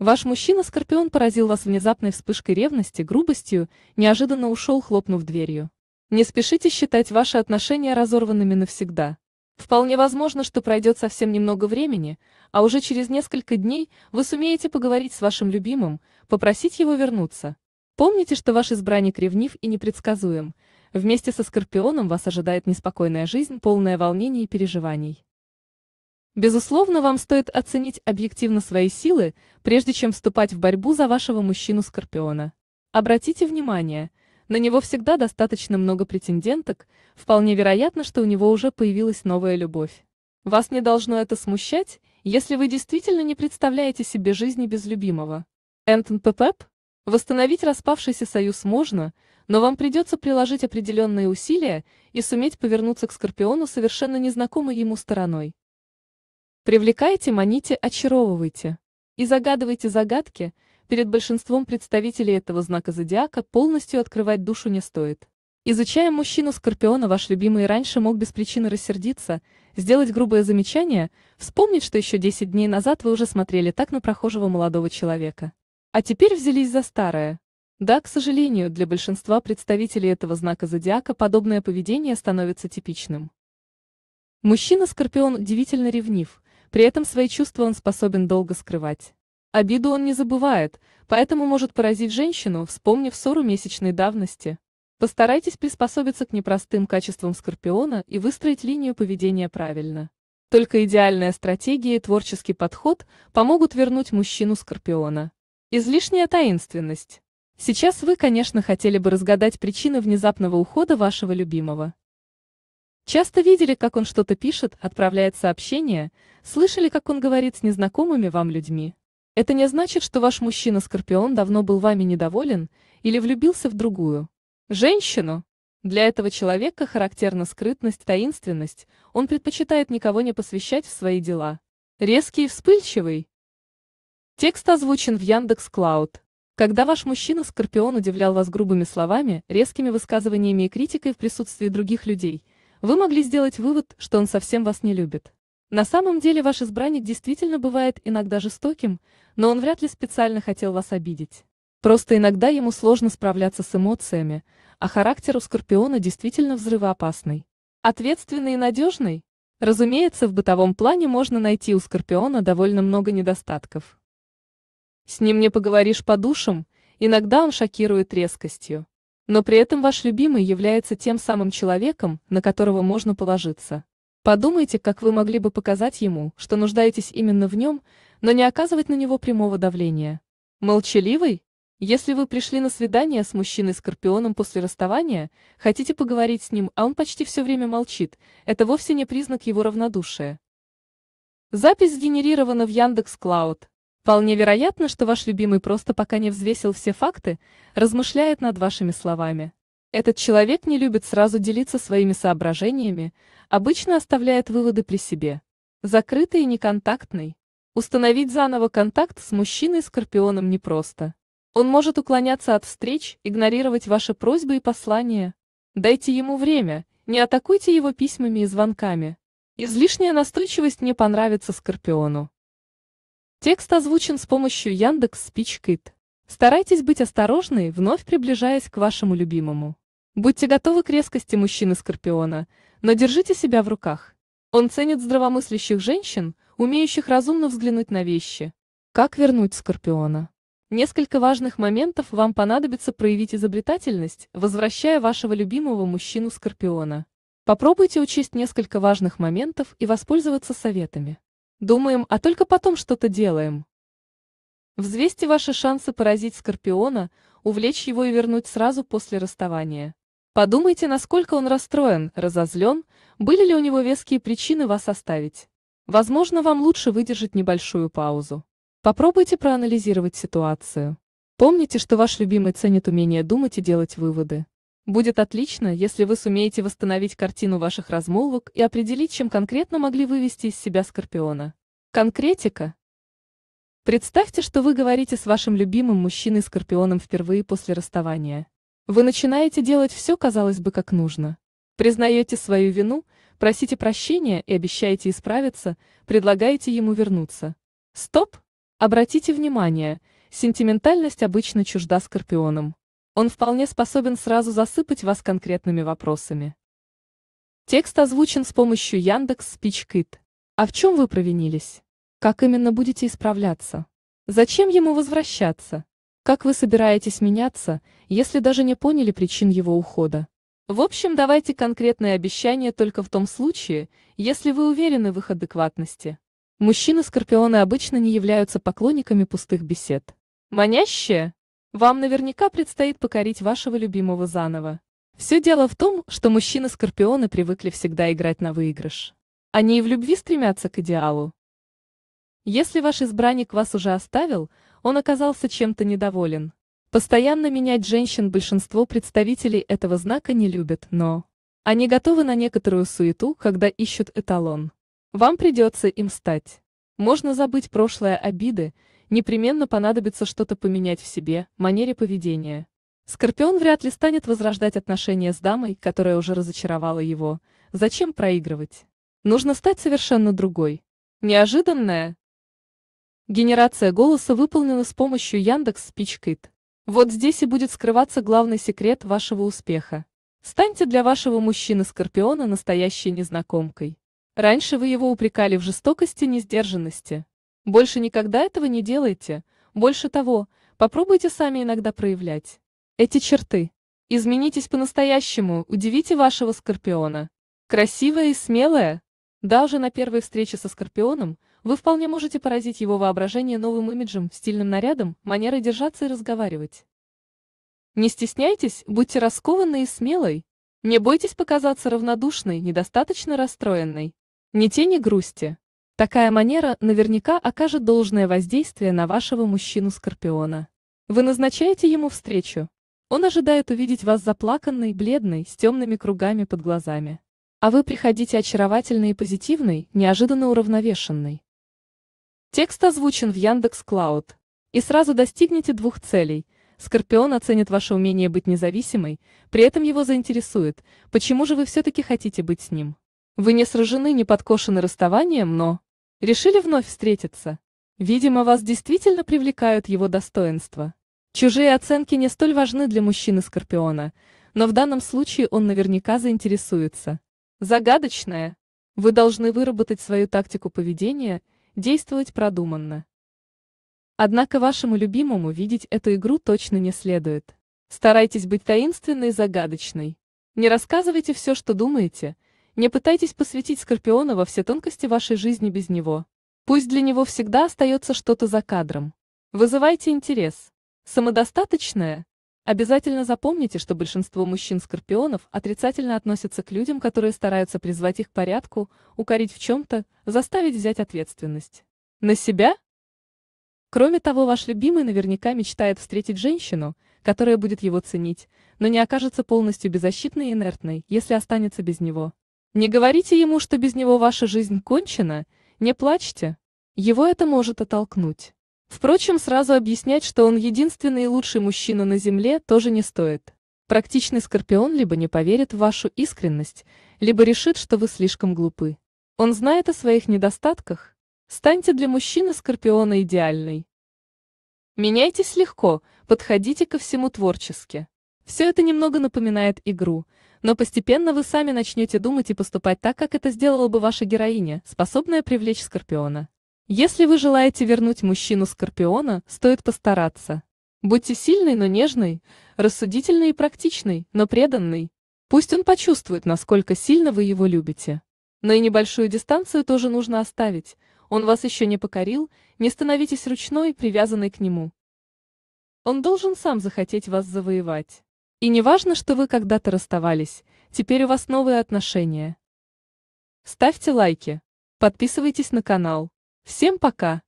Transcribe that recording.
Ваш мужчина-скорпион поразил вас внезапной вспышкой ревности, грубостью, неожиданно ушел, хлопнув дверью. Не спешите считать ваши отношения разорванными навсегда. Вполне возможно, что пройдет совсем немного времени, а уже через несколько дней вы сумеете поговорить с вашим любимым, попросить его вернуться. Помните, что ваш избранник ревнив и непредсказуем. Вместе со Скорпионом вас ожидает неспокойная жизнь, полная волнений и переживаний. Безусловно, вам стоит оценить объективно свои силы, прежде чем вступать в борьбу за вашего мужчину-скорпиона. Обратите внимание, на него всегда достаточно много претенденток, вполне вероятно, что у него уже появилась новая любовь. Вас не должно это смущать, если вы действительно не представляете себе жизни без любимого. Энтон Пепеп? Восстановить распавшийся союз можно, но вам придется приложить определенные усилия и суметь повернуться к Скорпиону совершенно незнакомой ему стороной. Привлекайте, маните, очаровывайте. И загадывайте загадки, перед большинством представителей этого знака зодиака полностью открывать душу не стоит. Изучая мужчину Скорпиона, ваш любимый раньше мог без причины рассердиться, сделать грубое замечание, вспомнить, что еще 10 дней назад вы уже смотрели так на прохожего молодого человека. А теперь взялись за старое. Да, к сожалению, для большинства представителей этого знака зодиака подобное поведение становится типичным. Мужчина Скорпион удивительно ревнив – при этом свои чувства он способен долго скрывать. Обиду он не забывает, поэтому может поразить женщину, вспомнив ссору месячной давности. Постарайтесь приспособиться к непростым качествам Скорпиона и выстроить линию поведения правильно. Только идеальная стратегия и творческий подход помогут вернуть мужчину Скорпиона. Излишняя таинственность. Сейчас вы, конечно, хотели бы разгадать причины внезапного ухода вашего любимого. Часто видели, как он что-то пишет, отправляет сообщения, слышали, как он говорит с незнакомыми вам людьми. Это не значит, что ваш мужчина-скорпион давно был вами недоволен или влюбился в другую. Женщину. Для этого человека характерна скрытность, таинственность, он предпочитает никого не посвящать в свои дела. Резкий и вспыльчивый. Текст озвучен в Яндекс Клауд. Когда ваш мужчина-скорпион удивлял вас грубыми словами, резкими высказываниями и критикой в присутствии других людей – вы могли сделать вывод, что он совсем вас не любит. На самом деле ваш избранник действительно бывает иногда жестоким, но он вряд ли специально хотел вас обидеть. Просто иногда ему сложно справляться с эмоциями, а характер у Скорпиона действительно взрывоопасный. Ответственный и надежный? Разумеется, в бытовом плане можно найти у Скорпиона довольно много недостатков. С ним не поговоришь по душам, иногда он шокирует резкостью. Но при этом ваш любимый является тем самым человеком, на которого можно положиться. Подумайте, как вы могли бы показать ему, что нуждаетесь именно в нем, но не оказывать на него прямого давления. Молчаливый? Если вы пришли на свидание с мужчиной-скорпионом после расставания, хотите поговорить с ним, а он почти все время молчит, это вовсе не признак его равнодушия. Запись сгенерирована в Яндекс.Клауд. Вполне вероятно, что ваш любимый просто пока не взвесил все факты, размышляет над вашими словами. Этот человек не любит сразу делиться своими соображениями, обычно оставляет выводы при себе. Закрытый и неконтактный. Установить заново контакт с мужчиной-скорпионом непросто. Он может уклоняться от встреч, игнорировать ваши просьбы и послания. Дайте ему время, не атакуйте его письмами и звонками. Излишняя настойчивость не понравится скорпиону. Текст озвучен с помощью Яндекс Спичкит. Старайтесь быть осторожны, вновь приближаясь к вашему любимому. Будьте готовы к резкости мужчины Скорпиона, но держите себя в руках. Он ценит здравомыслящих женщин, умеющих разумно взглянуть на вещи. Как вернуть Скорпиона? Несколько важных моментов вам понадобится проявить изобретательность, возвращая вашего любимого мужчину Скорпиона. Попробуйте учесть несколько важных моментов и воспользоваться советами. Думаем, а только потом что-то делаем. Взвесьте ваши шансы поразить Скорпиона, увлечь его и вернуть сразу после расставания. Подумайте, насколько он расстроен, разозлен, были ли у него веские причины вас оставить. Возможно, вам лучше выдержать небольшую паузу. Попробуйте проанализировать ситуацию. Помните, что ваш любимый ценит умение думать и делать выводы. Будет отлично, если вы сумеете восстановить картину ваших размолвок и определить, чем конкретно могли вывести из себя Скорпиона. Конкретика. Представьте, что вы говорите с вашим любимым мужчиной Скорпионом впервые после расставания. Вы начинаете делать все, казалось бы, как нужно. Признаете свою вину, просите прощения и обещаете исправиться, предлагаете ему вернуться. Стоп! Обратите внимание, сентиментальность обычно чужда Скорпионам он вполне способен сразу засыпать вас конкретными вопросами. Текст озвучен с помощью Яндекс Спичкит. А в чем вы провинились? Как именно будете исправляться? Зачем ему возвращаться? Как вы собираетесь меняться, если даже не поняли причин его ухода? В общем, давайте конкретные обещания только в том случае, если вы уверены в их адекватности. Мужчины-скорпионы обычно не являются поклонниками пустых бесед. Манящее? Вам наверняка предстоит покорить вашего любимого заново. Все дело в том, что мужчины-скорпионы привыкли всегда играть на выигрыш. Они и в любви стремятся к идеалу. Если ваш избранник вас уже оставил, он оказался чем-то недоволен. Постоянно менять женщин большинство представителей этого знака не любят, но... Они готовы на некоторую суету, когда ищут эталон. Вам придется им стать. Можно забыть прошлое обиды непременно понадобится что-то поменять в себе, манере поведения. Скорпион вряд ли станет возрождать отношения с дамой, которая уже разочаровала его. Зачем проигрывать? Нужно стать совершенно другой. Неожиданная. Генерация голоса выполнена с помощью Яндекс Спичкит. Вот здесь и будет скрываться главный секрет вашего успеха. Станьте для вашего мужчины-скорпиона настоящей незнакомкой. Раньше вы его упрекали в жестокости, несдержанности. Больше никогда этого не делайте. Больше того, попробуйте сами иногда проявлять эти черты. Изменитесь по-настоящему, удивите вашего скорпиона. Красивая и смелая. Даже на первой встрече со скорпионом вы вполне можете поразить его воображение новым имиджем, стильным нарядом, манерой держаться и разговаривать. Не стесняйтесь, будьте раскованной и смелой. Не бойтесь показаться равнодушной, недостаточно расстроенной. Ни тени грусти. Такая манера наверняка окажет должное воздействие на вашего мужчину-скорпиона. Вы назначаете ему встречу. Он ожидает увидеть вас заплаканной, бледной, с темными кругами под глазами. А вы приходите очаровательной и позитивной, неожиданно уравновешенной. Текст озвучен в Яндекс Клауд. И сразу достигнете двух целей. Скорпион оценит ваше умение быть независимой, при этом его заинтересует, почему же вы все-таки хотите быть с ним. Вы не сражены, не подкошены расставанием, но... Решили вновь встретиться. Видимо, вас действительно привлекают его достоинства. Чужие оценки не столь важны для мужчины-скорпиона, но в данном случае он наверняка заинтересуется. Загадочное. Вы должны выработать свою тактику поведения, действовать продуманно. Однако вашему любимому видеть эту игру точно не следует. Старайтесь быть таинственной и загадочной. Не рассказывайте все, что думаете, не пытайтесь посвятить Скорпиона во все тонкости вашей жизни без него. Пусть для него всегда остается что-то за кадром. Вызывайте интерес. Самодостаточное? Обязательно запомните, что большинство мужчин-скорпионов отрицательно относятся к людям, которые стараются призвать их к порядку, укорить в чем-то, заставить взять ответственность. На себя? Кроме того, ваш любимый наверняка мечтает встретить женщину, которая будет его ценить, но не окажется полностью беззащитной и инертной, если останется без него. Не говорите ему, что без него ваша жизнь кончена, не плачьте. Его это может оттолкнуть. Впрочем, сразу объяснять, что он единственный и лучший мужчина на Земле, тоже не стоит. Практичный скорпион либо не поверит в вашу искренность, либо решит, что вы слишком глупы. Он знает о своих недостатках. Станьте для мужчины скорпиона идеальной. Меняйтесь легко, подходите ко всему творчески. Все это немного напоминает игру, но постепенно вы сами начнете думать и поступать так, как это сделала бы ваша героиня, способная привлечь Скорпиона. Если вы желаете вернуть мужчину Скорпиона, стоит постараться. Будьте сильной, но нежной, рассудительной и практичной, но преданной. Пусть он почувствует, насколько сильно вы его любите. Но и небольшую дистанцию тоже нужно оставить. Он вас еще не покорил, не становитесь ручной, привязанной к нему. Он должен сам захотеть вас завоевать. И не важно, что вы когда-то расставались, теперь у вас новые отношения. Ставьте лайки, подписывайтесь на канал. Всем пока!